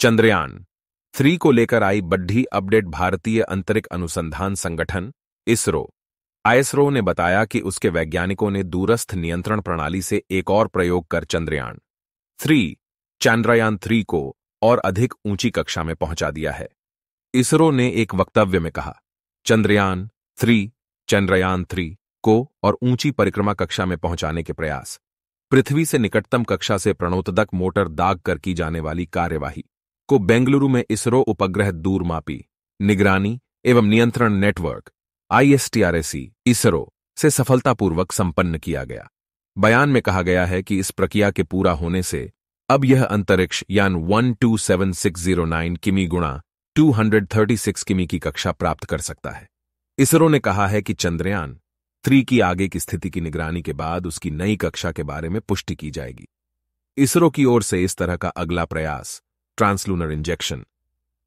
Chandrayaan three को लेकर आई बड्ढी अपडेट भारतीय अंतरिक्ष अनुसंधान संगठन इसरो आईएसरो ने बताया कि उसके वैज्ञानिकों ने दूरस्थ नियंत्रण प्रणाली से एक और प्रयोग कर चंद्रयान थ्री चंद्रयान थ्री को और अधिक ऊंची कक्षा में पहुंचा दिया है इसरो ने एक वक्तव्य में कहा चंद्रयान थ्री चंद्रयान थ्री को और ऊंची परिक्रमा कक्षा में पहुंचाने के प्रयास पृथ्वी से निकटतम कक्षा से प्रणोत्तक मोटर दाग कर की जाने वाली कार्यवाही को बेंगलुरु में इसरो उपग्रह दूर मापी निगरानी एवं नियंत्रण नेटवर्क आईएसटीआरएसी इसरो से सफलतापूर्वक संपन्न किया गया बयान में कहा गया है कि इस प्रक्रिया के पूरा होने से अब यह अंतरिक्ष यान 127609 किमी गुणा 236 किमी की कक्षा प्राप्त कर सकता है इसरो ने कहा है कि चंद्रयान थ्री की आगे की स्थिति की निगरानी के बाद उसकी नई कक्षा के बारे में पुष्टि की जाएगी इसरो की ओर से इस तरह का अगला प्रयास ट्रांसलूनर इंजेक्शन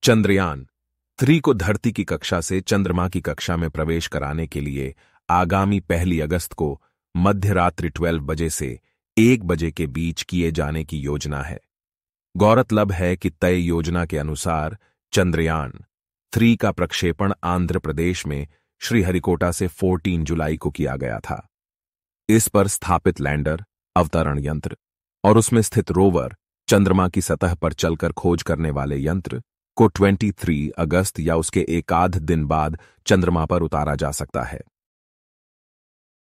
चंद्रयान थ्री को धरती की कक्षा से चंद्रमा की कक्षा में प्रवेश कराने के लिए आगामी पहली अगस्त को मध्यरात्रि 12 बजे से एक बजे के बीच किए जाने की योजना है गौरतलब है कि तय योजना के अनुसार चंद्रयान थ्री का प्रक्षेपण आंध्र प्रदेश में श्रीहरिकोटा से 14 जुलाई को किया गया था इस पर स्थापित लैंडर अवतरण यंत्र और उसमें स्थित रोवर चंद्रमा की सतह पर चलकर खोज करने वाले यंत्र को 23 अगस्त या उसके एक आध दिन बाद चंद्रमा पर उतारा जा सकता है